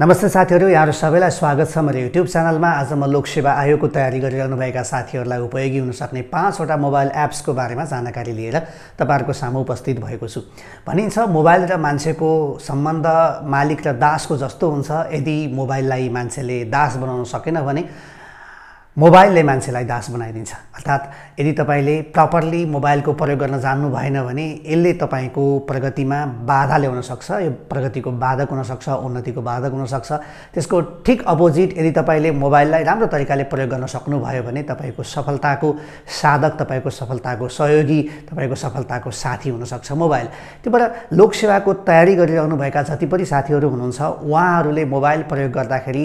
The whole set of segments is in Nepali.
नमस्ते साथीहरू यहाँहरू सबैलाई स्वागत छ मेरो युट्युब च्यानलमा आज म लोकसेवा आयोगको तयारी गरिरहनुभएका साथीहरूलाई उपयोगी हुनसक्ने पाँचवटा मोबाइल एप्सको बारेमा जानकारी लिएर तपाईँहरूको सामु उपस्थित भएको छु भनिन्छ मोबाइल र मान्छेको सम्बन्ध मालिक र दासको जस्तो हुन्छ यदि मोबाइललाई मान्छेले दास बनाउन सकेन भने मोबाइलले मान्छेलाई दास बनाइदिन्छ अर्थात् यदि तपाईँले प्रपरली मोबाइलको प्रयोग गर्न जान्नु भएन भने यसले तपाईँको प्रगतिमा बाधा ल्याउन सक्छ यो प्रगतिको बाधक हुनसक्छ उन्नतिको बाधक हुनसक्छ त्यसको ठिक अपोजिट यदि तपाईँले मोबाइललाई राम्रो तरिकाले प्रयोग गर्न सक्नुभयो भने तपाईँको सफलताको साधक तपाईँको सफलताको सहयोगी तपाईँको सफलताको साथी हुनसक्छ मोबाइल त्योबाट लोकसेवाको तयारी गरिरहनुभएका जति पनि साथीहरू हुनुहुन्छ उहाँहरूले मोबाइल प्रयोग गर्दाखेरि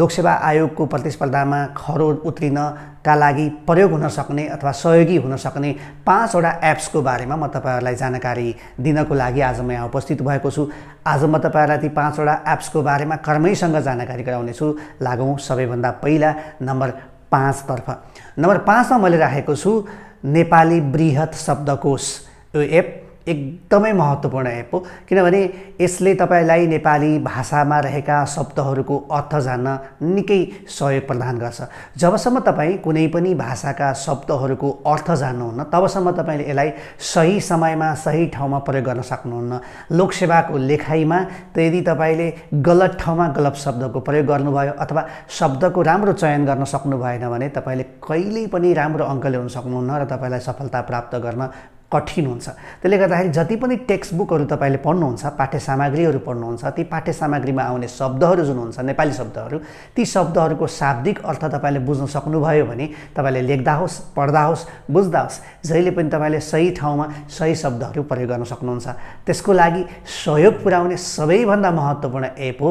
लोकसेवा आयोगको प्रतिस्पर्धामा खरो उत्रिनका लागि प्रयोग हुन सक्ने अथवा सहयोगी हुन सक्ने पाँचवटा एप्सको बारेमा म तपाईँहरूलाई जानकारी दिनको लागि आज म यहाँ उपस्थित भएको छु आज म तपाईँहरूलाई ती पाँचवटा एप्सको बारेमा कर्मैसँग जानकारी गराउनेछु लागौँ सबैभन्दा पहिला नम्बर पाँचतर्फ नम्बर पाँचमा मैले राखेको छु नेपाली वृहत शब्दकोश यो एप एकदमै महत्त्वपूर्ण एप हो किनभने यसले तपाईँलाई नेपाली भाषामा रहेका शब्दहरूको अर्थ जान्न निकै सहयोग प्रदान गर्छ जबसम्म तपाईँ कुनै पनि भाषाका शब्दहरूको अर्थ जान्नुहुन्न तबसम्म तपाईँले यसलाई सही समयमा सही ठाउँमा प्रयोग गर्न सक्नुहुन्न लोकसेवाको लेखाइमा यदि तपाईँले गलत ठाउँमा गलत शब्दको प्रयोग गर्नुभयो अथवा शब्दको राम्रो चयन गर्न सक्नु भएन भने तपाईँले कहिल्यै पनि राम्रो अङ्क ल्याउन सक्नुहुन्न र तपाईँलाई सफलता प्राप्त गर्न कठिन हुन्छ त्यसले गर्दाखेरि जति पनि टेक्स्ट बुकहरू तपाईँले पढ्नुहुन्छ पाठ्य सामग्रीहरू पढ्नुहुन्छ ती पाठ्य सामग्रीमा आउने शब्दहरू जुन हुन्छ नेपाली शब्दहरू ती शब्दहरूको शाब्दिक अर्थ तपाईँले बुझ्न सक्नुभयो भने तपाईँले लेख्दा होस् पढ्दा होस् बुझ्दा होस् जहिले पनि तपाईँले सही ठाउँमा सही शब्दहरू प्रयोग गर्न सक्नुहुन्छ त्यसको लागि सहयोग पुर्याउने सबैभन्दा महत्त्वपूर्ण एप हो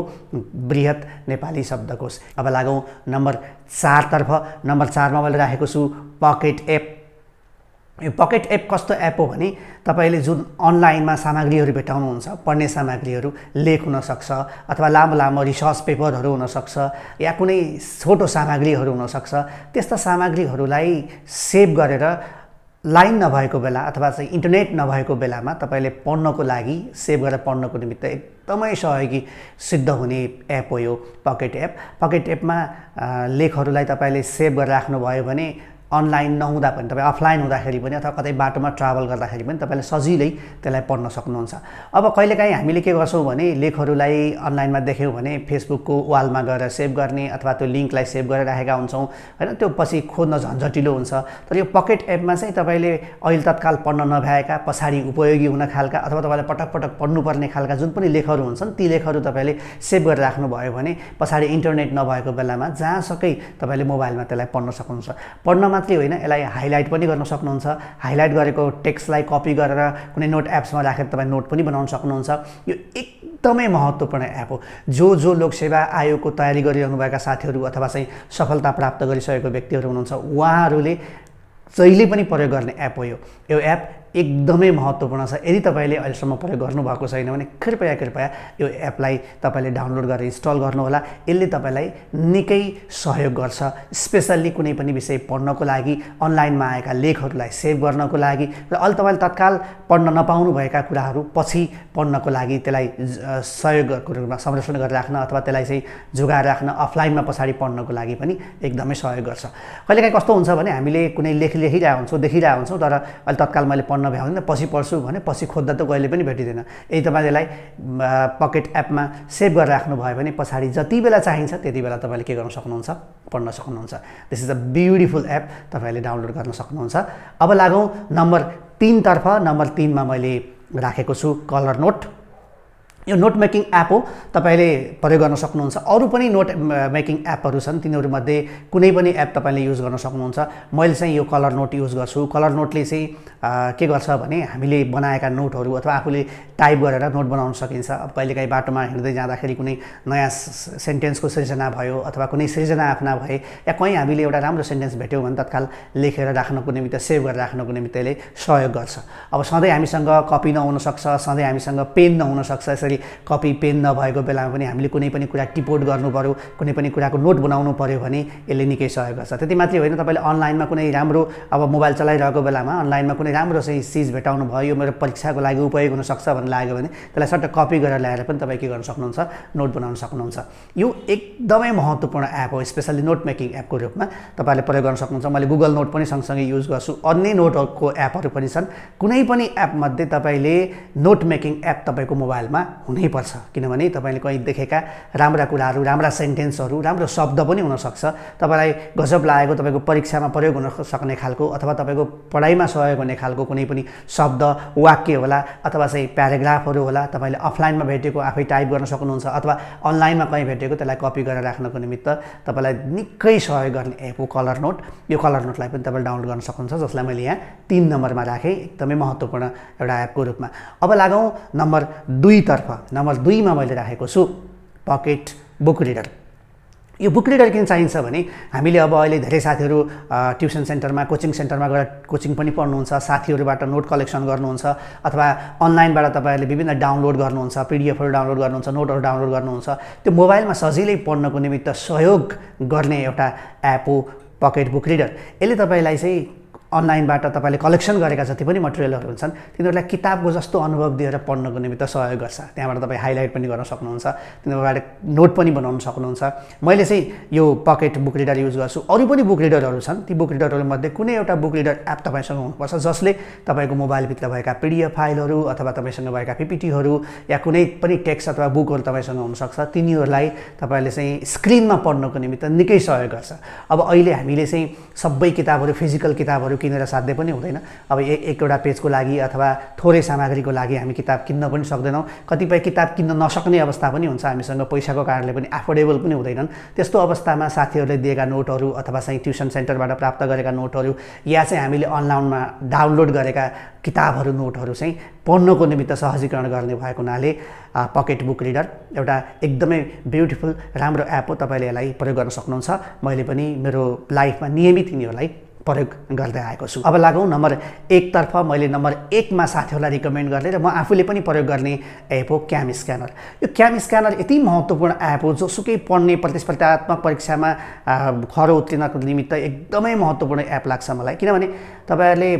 वृहत नेपाली शब्दकोश अब लागौँ नम्बर चारतर्फ नम्बर चारमा मैले राखेको छु पकेट एप यो पकेट एप कस्तो एप हो भने तपाईँले जुन अनलाइनमा सामग्रीहरू भेटाउनुहुन्छ पढ्ने सामग्रीहरू लेख हुनसक्छ अथवा लामो लामो रिसर्च पेपरहरू हुनसक्छ या कुनै छोटो सामग्रीहरू हुनसक्छ त्यस्ता सामग्रीहरूलाई सेभ गरेर लाइन नभएको बेला अथवा चाहिँ इन्टरनेट नभएको बेलामा तपाईँले पढ्नको लागि सेभ गरेर पढ्नको निमित्त एकदमै सहयोगी सिद्ध हुने एप हो यो पकेट एप पकेट एपमा लेखहरूलाई तपाईँले सेभ गरेर राख्नुभयो भने अनलाइन नहुँदा पनि तपाईँ अफलाइन हुँदाखेरि पनि अथवा कतै बाटोमा ट्राभल गर्दाखेरि पनि तपाईँले सजिलै त्यसलाई पढ्न सक्नुहुन्छ अब कहिलेकाहीँ हामीले के गर्छौँ भने लेखहरूलाई अनलाइनमा देख्यौँ भने फेसबुकको वालमा गएर सेभ गर्ने अथवा त्यो लिङ्कलाई सेभ गरेर राखेका हुन्छौँ होइन त्यो पछि खोज्न झन्झटिलो हुन्छ तर यो पकेट एपमा चाहिँ तपाईँले अहिले तत्काल पढ्न नभ्याएका पछाडि उपयोगी हुन खालका अथवा तपाईँले पटक पटक पढ्नुपर्ने खालका जुन पनि लेखहरू हुन्छन् ती लेखहरू तपाईँले सेभ गरेर राख्नुभयो भने पछाडि इन्टरनेट नभएको बेलामा जहाँसकै तपाईँले मोबाइलमा त्यसलाई पढ्न सक्नुहुन्छ पढ्नमा मात्रै होइन यसलाई हाइलाइट पनि गर्न सक्नुहुन्छ हाइलाइट गरेको टेक्स्टलाई कपी गरेर कुनै नोट एप्समा राखेर तपाईँ नोट पनि बनाउन सक्नुहुन्छ यो एकदमै महत्त्वपूर्ण एप हो जो जो लोकसेवा आयोगको तयारी गरिरहनु भएका साथीहरू अथवा चाहिँ सफलता प्राप्त गरिसकेको व्यक्तिहरू हुनुहुन्छ उहाँहरूले जहिले पनि प्रयोग गर्ने एप हो यो एप एकदमै महत्त्वपूर्ण छ यदि तपाईँले अहिलेसम्म प्रयोग गर्नुभएको छैन भने कृपया कृपया यो एपलाई तपाईँले डाउनलोड गरेर इन्स्टल गर्नुहोला यसले तपाईँलाई निकै सहयोग गर्छ स्पेसल्ली कुनै पनि विषय पढ्नको लागि अनलाइनमा आएका लेखहरूलाई सेभ गर्नको लागि र अहिले तपाईँले तत्काल पढ्न नपाउनुभएका कुराहरू पछि पढ्नको लागि त्यसलाई सहयोगको रूपमा संरक्षण गरेर राख्न अथवा त्यसलाई चाहिँ जोगाएर राख्न अफलाइनमा पछाडि पढ्नको लागि पनि एकदमै सहयोग गर्छ कहिलेकाहीँ कस्तो हुन्छ भने हामीले कुनै लेख लेखिरहेको हुन्छौँ देखिरहेको हुन्छौँ तर अहिले तत्काल मैले पढ्न नभ्याउँदैन भ्याउँदैन पछि पढ्छु भने पछि खोज्दा त कहिले पनि भेटिँदैन यदि तपाईँले यसलाई पकेट एपमा सेभ गरेर राख्नुभयो भने पछाडि जति बेला चाहिन्छ त्यति बेला तपाईँले के गर्न सक्नुहुन्छ पढ्न सक्नुहुन्छ this is a beautiful app तपाईँले डाउनलोड गर्न सक्नुहुन्छ अब लागौँ नम्बर तिनतर्फ नम्बर तिनमा मैले राखेको छु कलर नोट यो नोट मेकिङ एप हो तपाईँले प्रयोग गर्न सक्नुहुन्छ अरू पनि नोट मेकिङ एपहरू छन् तिनीहरूमध्ये कुनै पनि एप तपाईँले युज गर्न सक्नुहुन्छ मैले चाहिँ यो कलर नोट युज गर्छु कलर नोटले चाहिँ के गर्छ भने हामीले बनाएका नोटहरू अथवा आफूले टाइप गरेर नोट बनाउन सकिन्छ अब कहिलेकाहीँ बाटोमा हिँड्दै जाँदाखेरि कुनै नयाँ सेन्टेन्सको सृजना भयो अथवा कुनै सृजना आफ्ना भए या कहीँ हामीले एउटा राम्रो सेन्टेन्स भेट्यौँ भने तत्काल लेखेर राख्नको निमित्त सेभ गरेर राख्नको निमित्त यसले सहयोग गर्छ अब सधैँ हामीसँग कपी नहुनसक्छ सधैँ हामीसँग पेन नहुनसक्छ यसरी पछाडि कपी पेन नभएको बेलामा पनि हामीले कुनै पनि कुरा टिपोट गर्नु पऱ्यो कुनै पनि कुराको नोट बनाउनु पऱ्यो भने यसले निकै सहयोग गर्छ त्यति मात्रै होइन तपाईँले अनलाइनमा कुनै राम्रो अब मोबाइल चलाइरहेको बेलामा अनलाइनमा कुनै राम्रो चाहिँ चिज भेटाउनु भयो यो मेरो परीक्षाको लागि उपयोग हुनसक्छ भन्ने लाग्यो भने त्यसलाई सट्ट कपी गरेर ल्याएर पनि तपाईँ के गर्न सक्नुहुन्छ नोट बनाउन सक्नुहुन्छ यो एकदमै महत्त्वपूर्ण एप हो स्पेसल्ली नोट मेकिङ एपको रूपमा तपाईँले प्रयोग गर्न सक्नुहुन्छ मैले गुगल नोट पनि सँगसँगै युज गर्छु अन्य नोटहरूको एपहरू पनि छन् कुनै पनि एपमध्ये तपाईँले नोट मेकिङ एप तपाईँको मोबाइलमा हुनैपर्छ किनभने तपाईँले कहीँ देखेका राम्रा कुराहरू राम्रा सेन्टेन्सहरू राम्रो शब्द पनि हुनसक्छ तपाईँलाई गजब लागेको तपाईँको परीक्षामा प्रयोग हुन सक्ने खालको अथवा तपाईँको पढाइमा सहयोग हुने खालको कुनै पनि शब्द वाक्य होला अथवा चाहिँ प्याराग्राफहरू होला तपाईँले अफलाइनमा भेटेको आफै टाइप गर्न सक्नुहुन्छ अथवा अनलाइनमा कहीँ भेटेको त्यसलाई कपी गरेर राख्नको निमित्त तपाईँलाई निकै सहयोग गर्ने एप हो कलर नोट यो कलर नोटलाई पनि तपाईँले डाउनलोड गर्न सक्नुहुन्छ जसलाई मैले यहाँ तिन नम्बरमा राखेँ एकदमै महत्त्वपूर्ण एउटा एपको रूपमा अब लागौँ नम्बर दुईतर्फ नम्बर दुईमा मैले राखेको छु पकेट बुक रिडर यो बुक रिडर किन चाहिन्छ भने हामीले अब अहिले धेरै साथीहरू ट्युसन सेन्टरमा कोचिङ सेन्टरमा गएर कोचिङ पनि पढ्नुहुन्छ साथीहरूबाट नोट कलेक्सन गर्नुहुन्छ अथवा अनलाइनबाट तपाईँहरूले विभिन्न डाउनलोड गर्नुहुन्छ पिडिएफहरू डाउनलोड गर्नुहुन्छ नोटहरू डाउनलोड गर्नुहुन्छ त्यो मोबाइलमा सजिलै पढ्नको निमित्त सहयोग गर्ने एउटा एप हो पकेट बुक रिडर यसले तपाईँलाई चाहिँ अनलाइनबाट तपाईँले कलेक्सन गरेका जति पनि मटेरियलहरू हुन्छन् तिनीहरूलाई किताबको जस्तो अनुभव दिएर पढ्नको निमित्त सहयोग गर्छ त्यहाँबाट तपाईँ हाइलाइट पनि गर्न सक्नुहुन्छ तिनीहरूबाट नोट पनि बनाउन सक्नुहुन्छ मैले चाहिँ यो पकेट बुक रिडर युज गर्छु अरू पनि बुक रिडरहरू छन् ती बुक रिडरहरूमध्ये कुनै एउटा बुक रिडर एप तपाईँसँग हुनुपर्छ जसले तपाईँको मोबाइलभित्र भएका पिडिएफ फाइलहरू अथवा तपाईँसँग भएका पिपिटीहरू या कुनै पनि टेक्स्ट अथवा बुकहरू तपाईँसँग हुनसक्छ तिनीहरूलाई तपाईँले चाहिँ स्क्रिनमा पढ्नको निमित्त निकै सहयोग गर्छ अब अहिले हामीले चाहिँ सबै किताबहरू फिजिकल किताबहरू किनेर साध्य पनि हुँदैन अब एक एकवटा पेजको लागि अथवा थोरै सामग्रीको लागि हामी किताब किन्न पनि सक्दैनौँ कतिपय किताब किन्न नसक्ने अवस्था पनि हुन्छ हामीसँग पैसाको कारणले पनि एफोर्डेबल पनि हुँदैनन् त्यस्तो अवस्थामा साथीहरूले दिएका नोटहरू अथवा चाहिँ ट्युसन सेन्टरबाट प्राप्त गरेका नोटहरू या चाहिँ हामीले अनलाइनमा डाउनलोड गरेका किताबहरू नोटहरू चाहिँ पढ्नको निमित्त सहजीकरण गर्ने भएको हुनाले पकेट बुक रिडर एउटा एकदमै ब्युटिफुल राम्रो एप हो तपाईँले यसलाई प्रयोग गर्न सक्नुहुन्छ मैले पनि मेरो लाइफमा नियमित यिनीहरूलाई प्रयोग गर्दै आएको छु अब लागौँ नम्बर एकतर्फ मैले नम्बर एकमा साथीहरूलाई रिकमेन्ड गर्ने र म आफूले पनि प्रयोग गर्ने एप हो क्याम स्क्यानर यो क्याम स्क्यानर यति महत्त्वपूर्ण एप हो जोसुकै पढ्ने प्रतिस्पर्धात्मक परीक्षामा खरो उत्तीर्णको निमित्त एकदमै महत्त्वपूर्ण एप लाग्छ मलाई किनभने तपाईँहरूले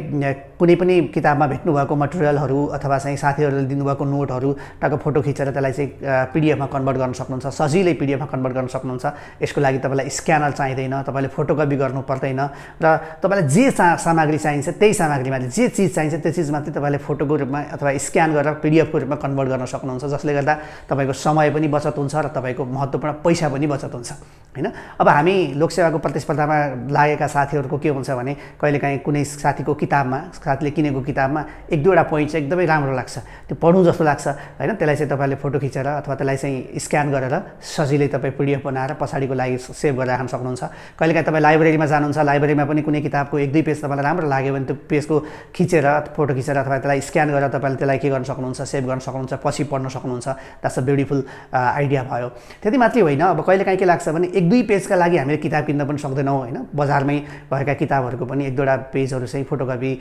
कुनै पनि किताबमा भेट्नुभएको मटेरियलहरू अथवा चाहिँ साथीहरूले दिनुभएको नोटहरू टाको फोटो खिचेर त्यसलाई चाहिँ पिडिएफमा कन्भर्ट गर्न सक्नुहुन्छ सजिलै पिडिएफमा कन्भर्ट गर्न सक्नुहुन्छ यसको लागि तपाईँलाई स्क्यानर चाहिँदैन तपाईँले फोटोकपी गर्नु पर्दैन र तपाईँलाई जे चा सामग्री चाहिन्छ त्यही सामग्रीमा जे चिज चाहिन्छ त्यो चिज मात्रै तपाईँले फोटोको रूपमा अथवा स्क्यान गरेर पिडिएफको रूपमा कन्भर्ट गर्न सक्नुहुन्छ जसले गर्दा तपाईँको समय पनि बचत हुन्छ र तपाईँको महत्त्वपूर्ण पैसा पनि बचत हुन्छ होइन अब हामी लोकसेवाको प्रतिस्पर्धामा लागेका साथीहरूको के हुन्छ भने कहिलेकाहीँ कुनै साथीको किताबमा साथीले किनेको किताबमा एक दुईवटा पोइन्ट चाहिँ एकदमै राम्रो लाग्छ त्यो पढौँ जस्तो लाग्छ होइन त्यसलाई चाहिँ तपाईँले फोटो खिचेर अथवा त्यसलाई चाहिँ स्क्यान गरेर सजिलै तपाईँ पिडिएफ बनाएर पछाडिको लागि सेभ गरेर राख्न सक्नुहुन्छ कहिलेकाहीँ तपाईँ लाइब्रेरीमा जानुहुन्छ लाइब्रेरीमा पनि कुनै किताबको एक दुई पेज तपाईँलाई राम्रो लाग्यो भने त्यो पेजको खिचेर फोटो खिचेर अथवा त्यसलाई स्क्यान गरेर तपाईँले त्यसलाई के गर्न सक्नुहुन्छ सेभ गर्न सक्नुहुन्छ पछि पढ्न सक्नुहुन्छ द्याट्स अ ब्युटिफुल आइडिया भयो त्यति मात्रै होइन अब कहिलेकाहीँ के लाग्छ भने एक दुई पेजका लागि हामीले किताब किन्न पनि सक्दैनौँ होइन बजारमै भएका किताबहरूको पनि एक दुईवटा पेजहरू चाहिँ फोटोकपी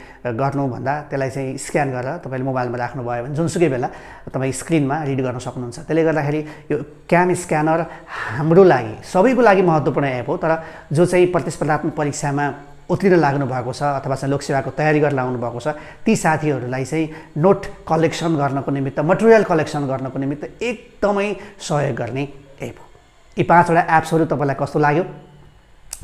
गर्नुभन्दा त्यसलाई चाहिँ स्क्यान गरेर तपाईँले मोबाइलमा राख्नुभयो भने जुनसुकै बेला तपाईँ स्क्रिनमा रिड गर्न सक्नुहुन्छ त्यसले गर्दाखेरि यो क्याम स्क्यानर हाम्रो लागि सबैको लागि महत्त्वपूर्ण एप हो तर जो चाहिँ प्रतिस्पर्धात्मक परीक्षामा उत्रिन लाग्नु भएको छ अथवा चाहिँ लोकसेवाको तयारी गरेर आउनु भएको छ ती साथीहरूलाई चाहिँ नोट कलेक्सन गर्नको निमित्त मटेरियल कलेक्सन गर्नको निमित्त एकदमै सहयोग गर्ने एप हो यी पाँचवटा एप्सहरू तपाईँलाई कस्तो लाग्यो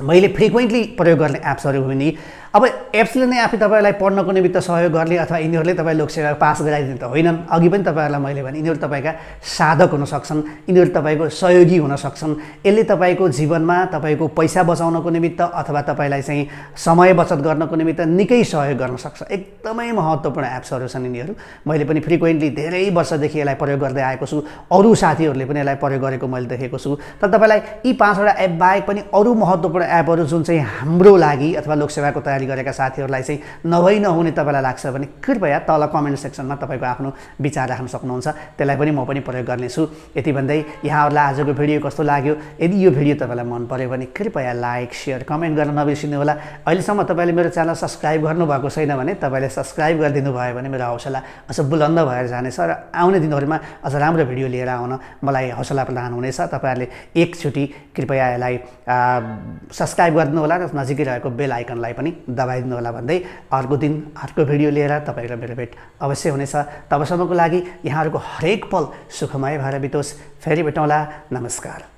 मैले फ्रिक्वेन्टली प्रयोग गर्ने एप्सहरू हो नि अब एप्सले नै आफै तपाईँलाई पढ्नको निमित्त सहयोग गर्ने अथवा यिनीहरूले तपाईँ लोकसेवा पास गराइदिने त होइनन् अघि पनि तपाईँहरूलाई मैले भने यिनीहरू तपाईँका साधक हुन सक्छन् यिनीहरू तपाईँको सहयोगी हुन सक्छन् यसले तपाईँको जीवनमा तपाईँको पैसा बचाउनको निमित्त अथवा तपाईँलाई चाहिँ समय बचत गर्नको निमित्त निकै सहयोग गर्न सक्छ एकदमै महत्त्वपूर्ण एप्सहरू छन् यिनीहरू मैले पनि फ्रिक्वेन्टली धेरै वर्षदेखि यसलाई प्रयोग गर्दै आएको छु अरू साथीहरूले पनि यसलाई प्रयोग गरेको मैले देखेको छु तर तपाईँलाई यी पाँचवटा एप बाहेक पनि अरू महत्त्वपूर्ण एपहरू जुन चाहिँ हाम्रो लागि अथवा लोकसेवाको तयारी गरेका साथीहरूलाई चाहिँ नभई नहुने तपाईँलाई लाग्छ भने कृपया तल कमेन्ट सेक्सनमा तपाईँको आफ्नो विचार राख्न सक्नुहुन्छ त्यसलाई पनि म पनि प्रयोग गर्नेछु यति भन्दै यहाँहरूलाई आजको भिडियो कस्तो लाग्यो यदि यो भिडियो तपाईँलाई मन पऱ्यो भने कृपया लाइक सेयर कमेन्ट गर्न नबिर्सिनु नबिर्सिनुहोला अहिलेसम्म तपाईँले मेरो च्यानल सब्सक्राइब गर्नुभएको छैन भने तपाईँले सब्सक्राइब गरिदिनु भयो भने मेरो हौसला अझ बुलन्द भएर जानेछ र आउने दिनहरूमा अझ राम्रो भिडियो लिएर आउन मलाई हौसला प्रदान हुनेछ तपाईँहरूले एकचोटि कृपया यसलाई सब्सक्राइब होला र नजिकै रहेको बेल आइकनलाई पनि होला भन्दै अर्को दिन अर्को भिडियो लिएर र मेरो भेट अवश्य हुनेछ तबसम्मको लागि यहाँहरूको हरेक पल सुखमय भएर बितोस् फेरि भेटौँला नमस्कार